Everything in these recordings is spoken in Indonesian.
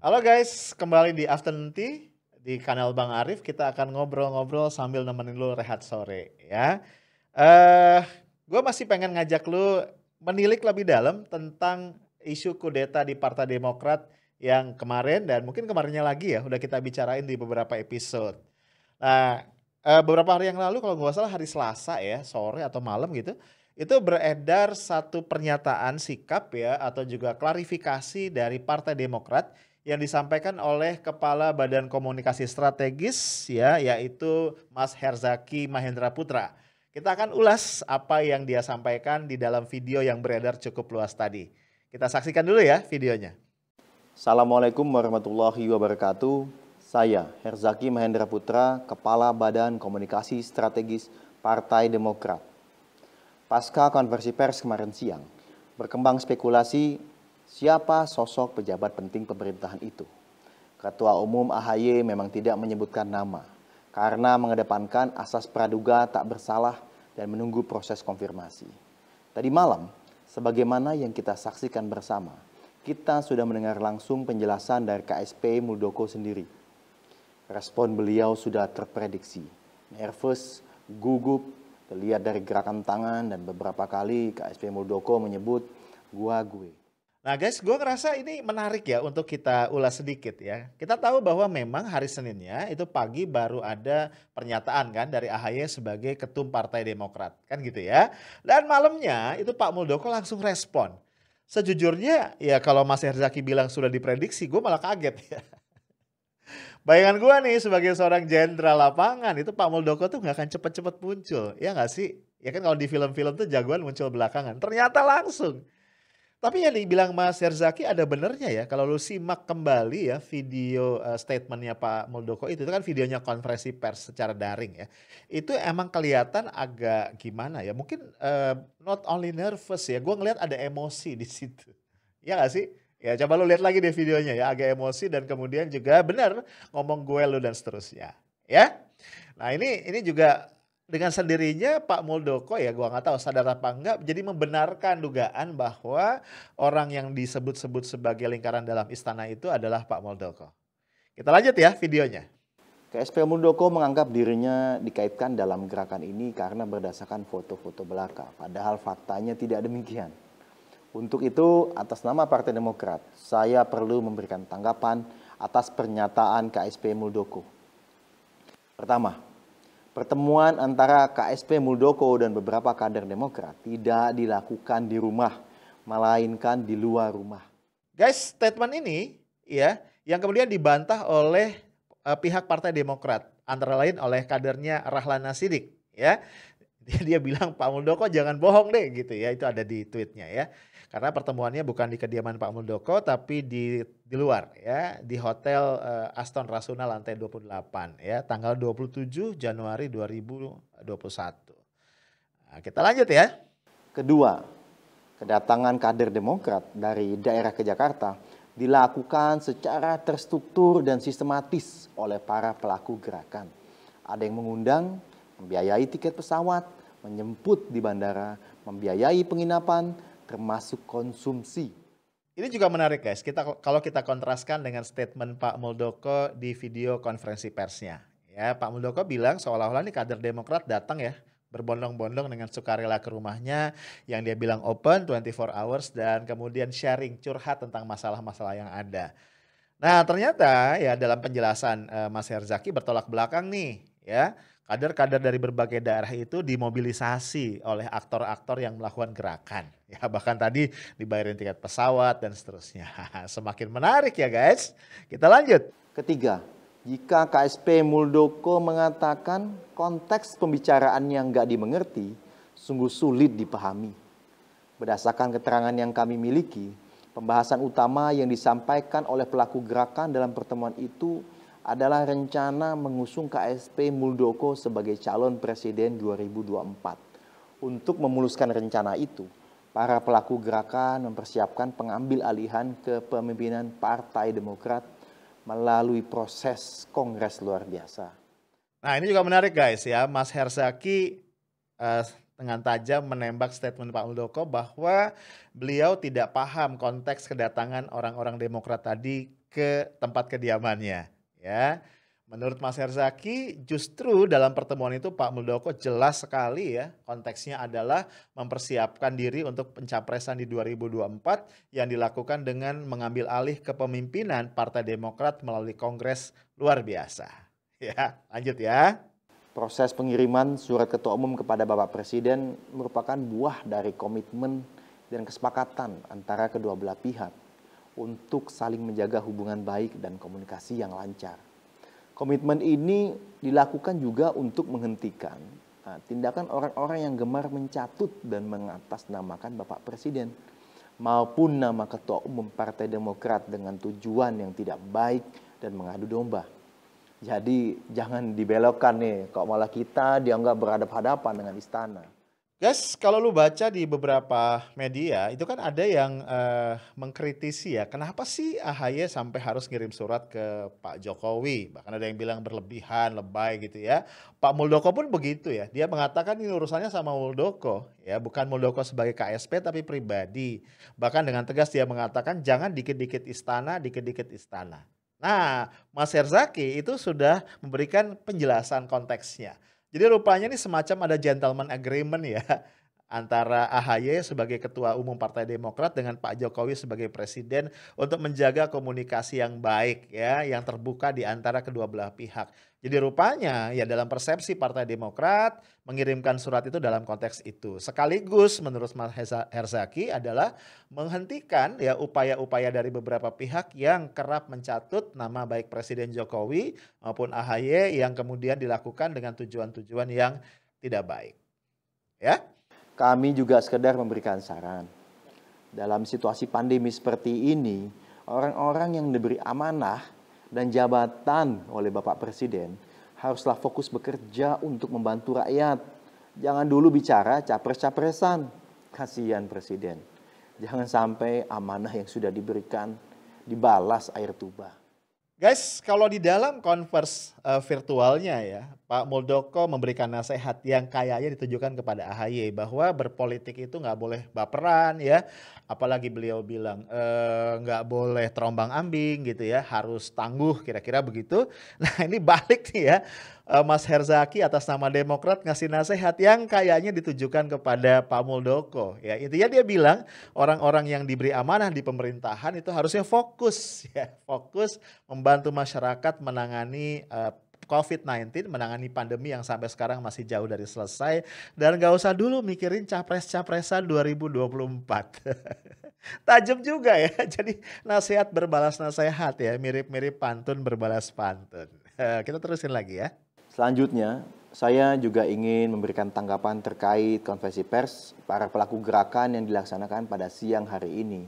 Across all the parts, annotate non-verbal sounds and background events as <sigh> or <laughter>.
Halo guys, kembali di Afternoon Tea di kanal Bang Arif. Kita akan ngobrol-ngobrol sambil nemenin lu rehat sore ya. Eh, uh, gue masih pengen ngajak lu menilik lebih dalam tentang isu kudeta di Partai Demokrat yang kemarin dan mungkin kemarinnya lagi ya udah kita bicarain di beberapa episode. Nah, eh, beberapa hari yang lalu kalau gue salah hari Selasa ya sore atau malam gitu itu beredar satu pernyataan sikap ya atau juga klarifikasi dari Partai Demokrat yang disampaikan oleh Kepala Badan Komunikasi Strategis ya yaitu Mas Herzaki Mahendra Putra. Kita akan ulas apa yang dia sampaikan di dalam video yang beredar cukup luas tadi. Kita saksikan dulu ya videonya. Assalamualaikum warahmatullahi wabarakatuh. Saya Herzaki Mahendra Putra, Kepala Badan Komunikasi Strategis Partai Demokrat pasca konversi pers kemarin siang, berkembang spekulasi siapa sosok pejabat penting pemerintahan itu. Ketua Umum AHY memang tidak menyebutkan nama karena mengedepankan asas praduga tak bersalah dan menunggu proses konfirmasi. Tadi malam, sebagaimana yang kita saksikan bersama, kita sudah mendengar langsung penjelasan dari KSP Muldoko sendiri. Respon beliau sudah terprediksi, nervous, gugup, Terlihat dari gerakan tangan dan beberapa kali KSP Muldoko menyebut gua gue. Nah guys, gue ngerasa ini menarik ya untuk kita ulas sedikit ya. Kita tahu bahwa memang hari Seninnya itu pagi baru ada pernyataan kan dari AHY sebagai ketum Partai Demokrat. Kan gitu ya. Dan malamnya itu Pak Muldoko langsung respon. Sejujurnya ya kalau Mas Herzaki bilang sudah diprediksi, gue malah kaget <laughs> ya. Bayangan gue nih sebagai seorang jenderal lapangan itu Pak Muldoko tuh nggak akan cepet-cepet muncul. Ya nggak sih? Ya kan kalau di film-film tuh jagoan muncul belakangan. Ternyata langsung. Tapi yang dibilang Mas Herzaki ada benernya ya. Kalau lu simak kembali ya video uh, statementnya Pak Muldoko itu, itu kan videonya konferensi pers secara daring ya. Itu emang kelihatan agak gimana ya. Mungkin uh, not only nervous ya. Gue ngeliat ada emosi di situ. Ya nggak sih? Ya coba lu lihat lagi deh videonya ya agak emosi dan kemudian juga benar ngomong gue lu dan seterusnya ya. Nah ini ini juga dengan sendirinya Pak Muldoko ya gua nggak tahu sadar apa enggak jadi membenarkan dugaan bahwa orang yang disebut-sebut sebagai lingkaran dalam istana itu adalah Pak Muldoko. Kita lanjut ya videonya. KSP Muldoko menganggap dirinya dikaitkan dalam gerakan ini karena berdasarkan foto-foto belaka. Padahal faktanya tidak demikian. Untuk itu, atas nama Partai Demokrat, saya perlu memberikan tanggapan atas pernyataan KSP Muldoko. Pertama, pertemuan antara KSP Muldoko dan beberapa kader Demokrat tidak dilakukan di rumah, melainkan di luar rumah. Guys, statement ini ya yang kemudian dibantah oleh uh, pihak Partai Demokrat, antara lain oleh kadernya Rahlana Sidik ya dia, bilang Pak Muldoko jangan bohong deh gitu ya itu ada di tweetnya ya karena pertemuannya bukan di kediaman Pak Muldoko tapi di di luar ya di hotel uh, Aston Rasuna lantai 28 ya tanggal 27 Januari 2021 nah, kita lanjut ya kedua kedatangan kader Demokrat dari daerah ke Jakarta dilakukan secara terstruktur dan sistematis oleh para pelaku gerakan ada yang mengundang membiayai tiket pesawat, menjemput di bandara, membiayai penginapan, termasuk konsumsi. Ini juga menarik guys, kita kalau kita kontraskan dengan statement Pak Muldoko di video konferensi persnya. Ya, Pak Muldoko bilang seolah-olah ini kader Demokrat datang ya, berbondong-bondong dengan sukarela ke rumahnya yang dia bilang open 24 hours dan kemudian sharing curhat tentang masalah-masalah yang ada. Nah, ternyata ya dalam penjelasan eh, Mas Herzaki bertolak belakang nih, ya kader-kader dari berbagai daerah itu dimobilisasi oleh aktor-aktor yang melakukan gerakan. <laughs> Ya, bahkan tadi dibayarin tiket pesawat dan seterusnya. <laughs> Semakin menarik ya guys. Kita lanjut. Ketiga, jika KSP Muldoko mengatakan konteks pembicaraan yang nggak dimengerti, sungguh sulit dipahami. Berdasarkan keterangan yang kami miliki, pembahasan utama yang disampaikan oleh pelaku gerakan dalam pertemuan itu adalah rencana mengusung KSP Muldoko sebagai calon presiden 2024. Untuk memuluskan rencana itu, para pelaku gerakan mempersiapkan pengambil alihan kepemimpinan Partai Demokrat melalui proses kongres luar biasa. Nah ini juga menarik guys ya, Mas Hersaki uh, eh, dengan tajam menembak statement Pak Muldoko bahwa beliau tidak paham konteks kedatangan orang-orang Demokrat tadi ke tempat kediamannya ya. Menurut Mas Herzaki, justru dalam pertemuan itu Pak Muldoko jelas sekali ya konteksnya adalah mempersiapkan diri untuk pencapresan di 2024 yang dilakukan dengan mengambil alih kepemimpinan Partai Demokrat melalui Kongres luar biasa. Ya, lanjut ya. Proses pengiriman surat Ketua Umum kepada Bapak Presiden merupakan buah dari komitmen dan kesepakatan antara kedua belah pihak untuk saling menjaga hubungan baik dan komunikasi yang lancar. Komitmen ini dilakukan juga untuk menghentikan nah, tindakan orang-orang yang gemar mencatut dan mengatasnamakan Bapak Presiden maupun nama Ketua Umum Partai Demokrat dengan tujuan yang tidak baik dan mengadu domba. Jadi jangan dibelokkan nih, kok malah kita dianggap berhadapan-hadapan dengan istana. Guys, kalau lu baca di beberapa media, itu kan ada yang uh, mengkritisi ya, kenapa sih AHY sampai harus ngirim surat ke Pak Jokowi? Bahkan ada yang bilang berlebihan, lebay gitu ya. Pak Muldoko pun begitu ya, dia mengatakan ini urusannya sama Muldoko. Ya, bukan Muldoko sebagai KSP tapi pribadi. Bahkan dengan tegas dia mengatakan jangan dikit-dikit istana, dikit-dikit istana. Nah, Mas Herzaki itu sudah memberikan penjelasan konteksnya. Jadi rupanya ini semacam ada gentleman agreement ya antara AHY sebagai ketua umum Partai Demokrat dengan Pak Jokowi sebagai presiden untuk menjaga komunikasi yang baik ya yang terbuka di antara kedua belah pihak. Jadi rupanya ya dalam persepsi Partai Demokrat mengirimkan surat itu dalam konteks itu. Sekaligus menurut Mas Herzaki adalah menghentikan ya upaya-upaya dari beberapa pihak yang kerap mencatut nama baik Presiden Jokowi maupun AHY yang kemudian dilakukan dengan tujuan-tujuan yang tidak baik. Ya, kami juga sekedar memberikan saran. Dalam situasi pandemi seperti ini, orang-orang yang diberi amanah dan jabatan oleh Bapak Presiden haruslah fokus bekerja untuk membantu rakyat. Jangan dulu bicara capres-capresan. Kasihan Presiden. Jangan sampai amanah yang sudah diberikan dibalas air tuba. Guys, kalau di dalam konvers uh, eh, virtualnya ya, Pak Muldoko memberikan nasihat yang kayaknya ditujukan kepada AHY bahwa berpolitik itu nggak boleh baperan ya, apalagi beliau bilang eh, nggak boleh terombang ambing gitu ya, harus tangguh kira-kira begitu. <laughs> Nah ini balik nih ya, eh, Mas Herzaki atas nama Demokrat ngasih nasihat yang kayaknya ditujukan kepada Pak Muldoko. Ya intinya dia bilang orang-orang yang diberi amanah di pemerintahan itu harusnya fokus <laughs> ya, fokus membantu masyarakat menangani eh, COVID-19, menangani pandemi yang sampai sekarang masih jauh dari selesai. Dan gak usah dulu mikirin capres-capresan 2024. <laughs> Tajam juga ya, <laughs> jadi nasihat berbalas nasihat ya, mirip-mirip pantun berbalas pantun. <laughs> Kita terusin lagi ya. Selanjutnya, saya juga ingin memberikan tanggapan terkait konversi pers para pelaku gerakan yang dilaksanakan pada siang hari ini.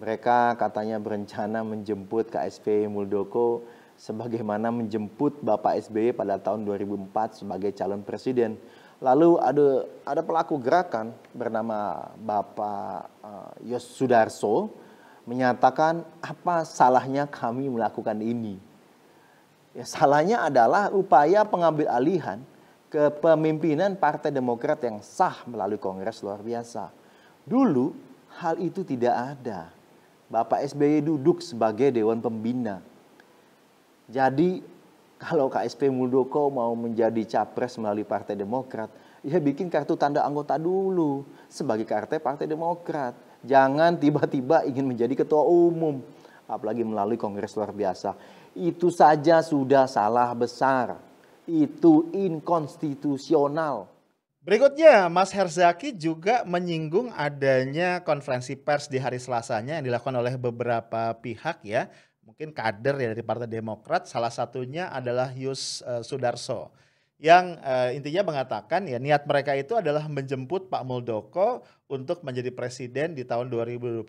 Mereka katanya berencana menjemput KSP Muldoko sebagaimana menjemput Bapak SBY pada tahun 2004 sebagai calon presiden. Lalu ada ada pelaku gerakan bernama Bapak uh, Yos Sudarso menyatakan apa salahnya kami melakukan ini. Ya, salahnya adalah upaya pengambil alihan kepemimpinan Partai Demokrat yang sah melalui Kongres luar biasa. Dulu hal itu tidak ada. Bapak SBY duduk sebagai Dewan Pembina jadi kalau KSP Muldoko mau menjadi capres melalui Partai Demokrat, ya bikin kartu tanda anggota dulu sebagai kartu Partai Demokrat. Jangan tiba-tiba ingin menjadi ketua umum, apalagi melalui kongres luar biasa. Itu saja sudah salah besar. Itu inkonstitusional. Berikutnya, Mas Herzaki juga menyinggung adanya konferensi pers di hari Selasanya yang dilakukan oleh beberapa pihak ya mungkin kader ya dari Partai Demokrat salah satunya adalah Yus eh, Sudarso yang uh, intinya mengatakan ya niat mereka itu adalah menjemput Pak Muldoko untuk menjadi presiden di tahun 2024.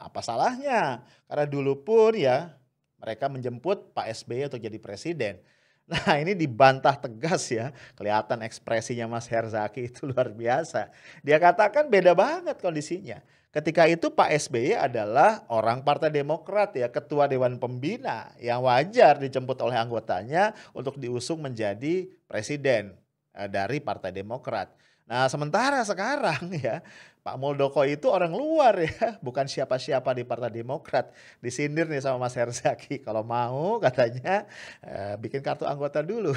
Apa salahnya? Karena dulu pun ya mereka menjemput Pak SBY untuk jadi presiden. <laughs> Nah ini dibantah tegas ya, kelihatan ekspresinya Mas Herzaki itu <laughs> luar biasa. Dia katakan beda banget kondisinya. Ketika itu Pak SBY adalah orang Partai Demokrat ya, ketua Dewan Pembina yang wajar dijemput oleh anggotanya untuk diusung menjadi presiden eh, dari Partai Demokrat. Nah sementara sekarang ya Pak Muldoko itu orang luar ya, <laughs> bukan siapa-siapa di Partai Demokrat. Disindir nih sama Mas Herzaki, kalau mau katanya eh, bikin kartu anggota dulu.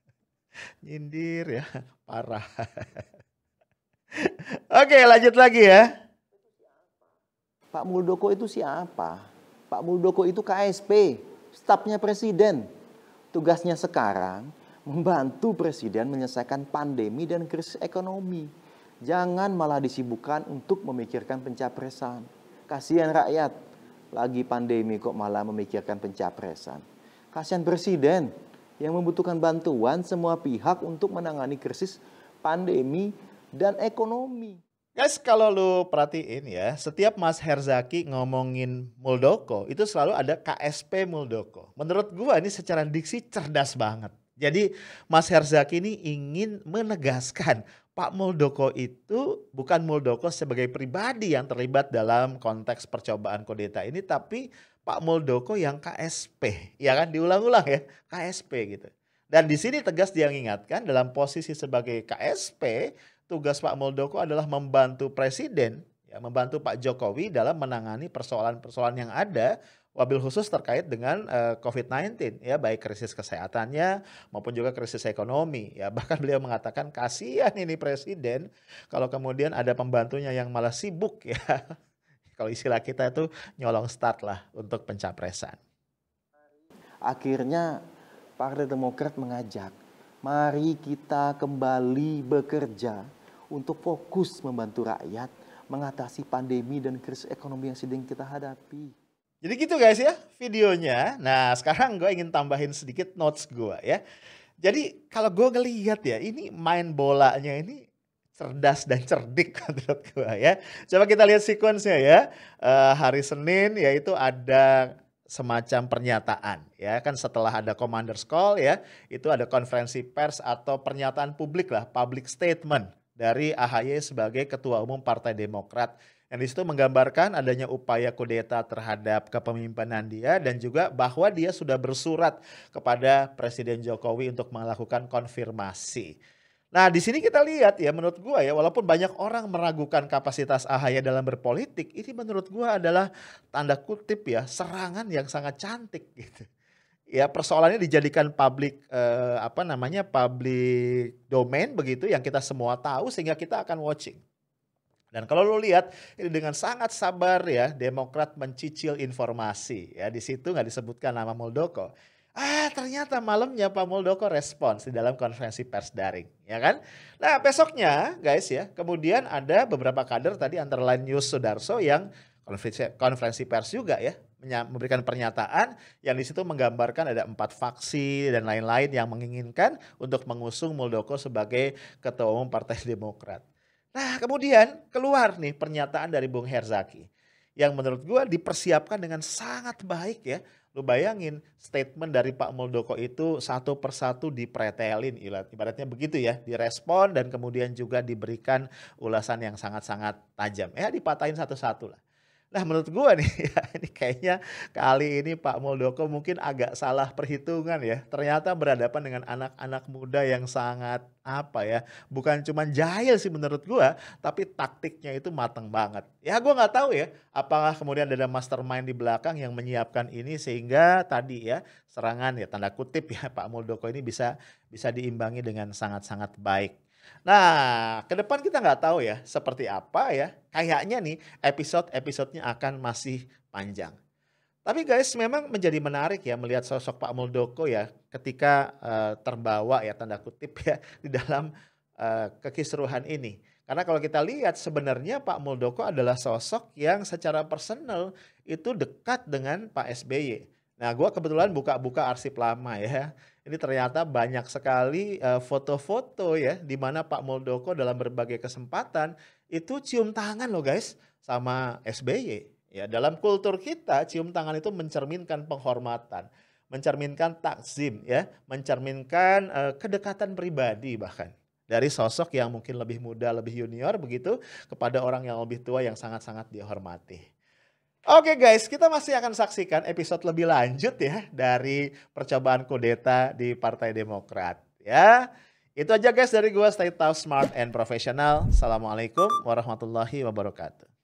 <laughs> Nyindir ya, parah. <laughs> Oke lanjut lagi ya. Pak Muldoko itu siapa? Pak Muldoko itu KSP, stafnya presiden. Tugasnya sekarang membantu presiden menyelesaikan pandemi dan krisis ekonomi. Jangan malah disibukkan untuk memikirkan pencapresan. Kasihan rakyat, lagi pandemi kok malah memikirkan pencapresan. Kasihan presiden yang membutuhkan bantuan semua pihak untuk menangani krisis pandemi dan ekonomi. Guys, kalau lu perhatiin ya, setiap Mas Herzaki ngomongin Muldoko, itu selalu ada KSP Muldoko. Menurut gua ini secara diksi cerdas banget. Jadi Mas Herzaki ini ingin menegaskan Pak Muldoko itu bukan Muldoko sebagai pribadi yang terlibat dalam konteks percobaan kodeta ini, tapi Pak Muldoko yang KSP, ya kan diulang-ulang ya, KSP gitu. Dan di sini tegas dia mengingatkan dalam posisi sebagai KSP, tugas Pak Muldoko adalah membantu presiden, ya, membantu Pak Jokowi dalam menangani persoalan-persoalan yang ada wabil khusus terkait dengan uh, eh, COVID-19 ya baik krisis kesehatannya maupun juga krisis ekonomi ya bahkan beliau mengatakan kasihan ini presiden kalau kemudian ada pembantunya yang malah sibuk <laughs> ya kalau istilah kita itu nyolong start lah untuk pencapresan akhirnya Partai Demokrat mengajak Mari kita kembali bekerja untuk fokus membantu rakyat mengatasi pandemi dan krisis ekonomi yang sedang kita hadapi. Jadi gitu guys ya videonya. Nah sekarang gue ingin tambahin sedikit notes gue ya. Jadi kalau gue ngelihat ya ini main bolanya ini cerdas dan cerdik <laughs> menurut gue ya. Coba kita lihat sequence-nya ya. Uh, hari Senin yaitu ada semacam pernyataan ya kan setelah ada commander's call ya itu ada konferensi pers atau pernyataan publik lah public statement dari AHY sebagai ketua umum Partai Demokrat yang disitu menggambarkan adanya upaya kudeta terhadap kepemimpinan dia dan juga bahwa dia sudah bersurat kepada Presiden Jokowi untuk melakukan konfirmasi. Nah, di sini kita lihat ya menurut gua ya walaupun banyak orang meragukan kapasitas AHY dalam berpolitik, ini menurut gua adalah tanda kutip ya serangan yang sangat cantik gitu. Ya, persoalannya dijadikan publik eh, apa namanya? public domain begitu yang kita semua tahu sehingga kita akan watching. Dan kalau lo lihat ini dengan sangat sabar ya Demokrat mencicil informasi ya di situ nggak disebutkan nama Muldoko Ah, ternyata malamnya Pak Muldoko respons di dalam konferensi pers daring, ya kan? Nah, besoknya, guys ya, kemudian ada beberapa kader tadi antara lain Yus Sudarso yang konferensi, konferensi pers juga ya, memberikan pernyataan yang di situ menggambarkan ada empat faksi dan lain-lain yang menginginkan untuk mengusung Muldoko sebagai ketua umum Partai Demokrat. Nah, kemudian keluar nih pernyataan dari Bung Herzaki yang menurut gue dipersiapkan dengan sangat baik ya Lu bayangin statement dari Pak Muldoko itu satu persatu dipretelin ibaratnya begitu ya, direspon dan kemudian juga diberikan ulasan yang sangat-sangat tajam. Ya dipatahin satu-satu lah. Nah menurut gue nih, <laughs> ya, ini kayaknya kali ini Pak Muldoko mungkin agak salah perhitungan ya. Ternyata berhadapan dengan anak-anak muda yang sangat apa ya, bukan cuma jahil sih menurut gue, tapi taktiknya itu matang banget. Ya gue gak tahu ya, apakah kemudian ada mastermind di belakang yang menyiapkan ini sehingga tadi ya serangan ya tanda kutip ya Pak Muldoko ini bisa bisa diimbangi dengan sangat-sangat baik. Nah, ke depan kita nggak tahu ya seperti apa ya. Kayaknya nih episode-episodenya akan masih panjang. Tapi guys, memang menjadi menarik ya melihat sosok Pak Muldoko ya ketika uh, terbawa ya tanda kutip ya <laughs> di dalam uh, kekisruhan ini. Karena kalau kita lihat sebenarnya Pak Muldoko adalah sosok yang secara personal itu dekat dengan Pak SBY. Nah, gue kebetulan buka-buka arsip lama ya. Ini ternyata banyak sekali eh, foto-foto ya, di mana Pak Muldoko dalam berbagai kesempatan itu cium tangan loh guys sama SBY. Ya, dalam kultur kita cium tangan itu mencerminkan penghormatan, mencerminkan takzim ya, mencerminkan uh, kedekatan pribadi bahkan dari sosok yang mungkin lebih muda, lebih junior begitu kepada orang yang lebih tua yang sangat-sangat dihormati. Oke okay guys, kita masih akan saksikan episode lebih lanjut ya dari percobaan kudeta di Partai Demokrat ya. Itu aja guys dari gua stay Tough, smart and professional. Assalamualaikum warahmatullahi wabarakatuh.